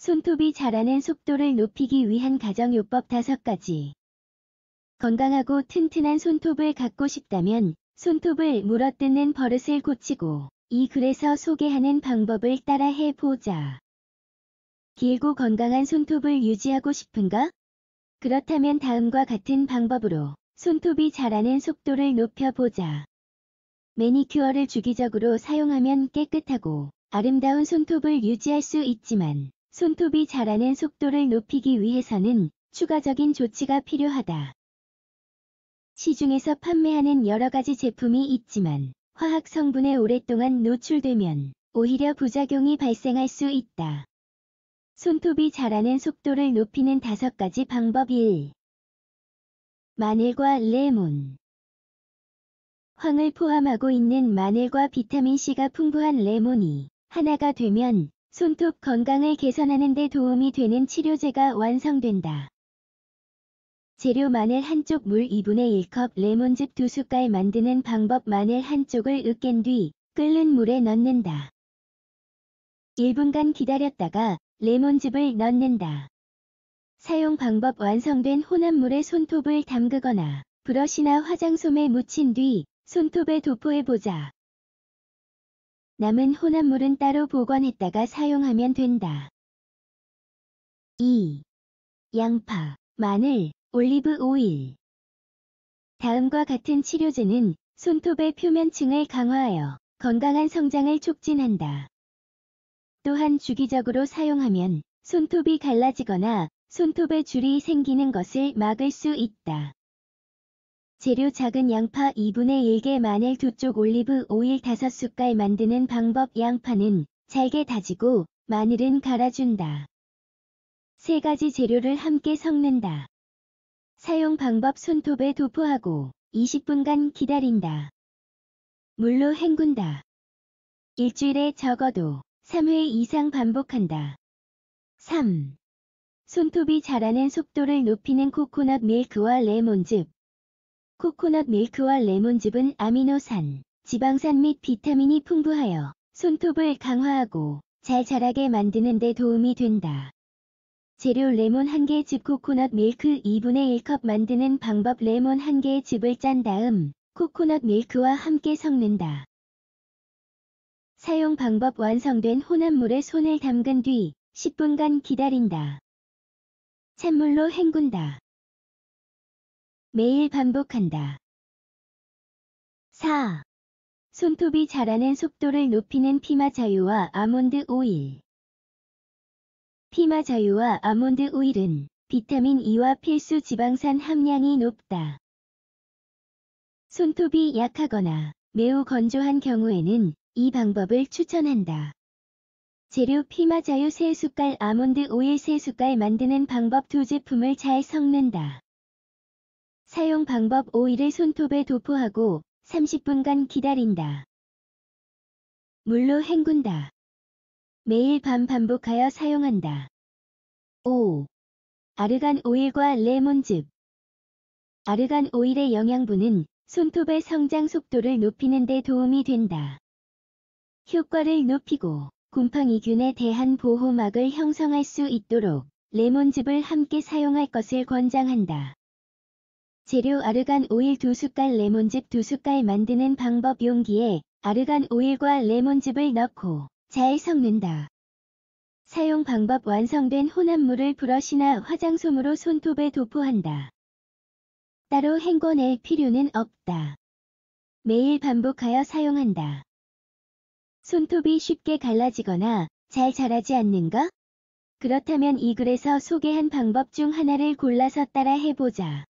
손톱이 자라는 속도를 높이기 위한 가정요법 5가지. 건강하고 튼튼한 손톱을 갖고 싶다면 손톱을 물어뜯는 버릇을 고치고 이 글에서 소개하는 방법을 따라 해보자. 길고 건강한 손톱을 유지하고 싶은가? 그렇다면 다음과 같은 방법으로 손톱이 자라는 속도를 높여보자. 매니큐어를 주기적으로 사용하면 깨끗하고 아름다운 손톱을 유지할 수 있지만 손톱이 자라는 속도를 높이기 위해서는 추가적인 조치가 필요하다. 시중에서 판매하는 여러 가지 제품이 있지만 화학 성분에 오랫동안 노출되면 오히려 부작용이 발생할 수 있다. 손톱이 자라는 속도를 높이는 다섯 가지 방법 1. 마늘과 레몬 황을 포함하고 있는 마늘과 비타민C가 풍부한 레몬이 하나가 되면 손톱 건강을 개선하는 데 도움이 되는 치료제가 완성된다. 재료 마늘 한쪽 물 2분의 1컵 레몬즙 2숟갈 만드는 방법 마늘 한쪽을 으깬 뒤 끓는 물에 넣는다. 1분간 기다렸다가 레몬즙을 넣는다. 사용 방법 완성된 혼합물에 손톱을 담그거나 브러시나 화장솜에 묻힌 뒤 손톱에 도포해보자. 남은 혼합물은 따로 보관했다가 사용하면 된다. 2. 양파, 마늘, 올리브 오일 다음과 같은 치료제는 손톱의 표면층을 강화하여 건강한 성장을 촉진한다. 또한 주기적으로 사용하면 손톱이 갈라지거나 손톱에 줄이 생기는 것을 막을 수 있다. 재료 작은 양파 2분의 1개 마늘 2쪽 올리브 오일 5숟갈 만드는 방법 양파는 잘게 다지고 마늘은 갈아준다. 세 가지 재료를 함께 섞는다. 사용 방법 손톱에 도포하고 20분간 기다린다. 물로 헹군다. 일주일에 적어도 3회 이상 반복한다. 3. 손톱이 자라는 속도를 높이는 코코넛 밀크와 레몬즙, 코코넛 밀크와 레몬즙은 아미노산, 지방산 및 비타민이 풍부하여 손톱을 강화하고 잘 자라게 만드는 데 도움이 된다. 재료 레몬 1개 즙 코코넛 밀크 2분의 1컵 만드는 방법 레몬 1개 즙을 짠 다음 코코넛 밀크와 함께 섞는다. 사용 방법 완성된 혼합물에 손을 담근 뒤 10분간 기다린다. 찬물로 헹군다. 매일 반복한다. 4. 손톱이 자라는 속도를 높이는 피마 자유와 아몬드 오일. 피마 자유와 아몬드 오일은 비타민 E와 필수 지방산 함량이 높다. 손톱이 약하거나 매우 건조한 경우에는 이 방법을 추천한다. 재료 피마 자유 3숟갈 아몬드 오일 3숟갈 만드는 방법 두 제품을 잘 섞는다. 사용 방법 오일을 손톱에 도포하고 30분간 기다린다. 물로 헹군다. 매일 밤 반복하여 사용한다. 5. 아르간 오일과 레몬즙 아르간 오일의 영양분은 손톱의 성장 속도를 높이는 데 도움이 된다. 효과를 높이고 곰팡이균에 대한 보호막을 형성할 수 있도록 레몬즙을 함께 사용할 것을 권장한다. 재료 아르간 오일 두숟갈 레몬즙 두숟갈 만드는 방법 용기에 아르간 오일과 레몬즙을 넣고 잘 섞는다. 사용 방법 완성된 혼합물을 브러시나 화장솜으로 손톱에 도포한다. 따로 헹궈낼 필요는 없다. 매일 반복하여 사용한다. 손톱이 쉽게 갈라지거나 잘 자라지 않는가? 그렇다면 이 글에서 소개한 방법 중 하나를 골라서 따라 해보자.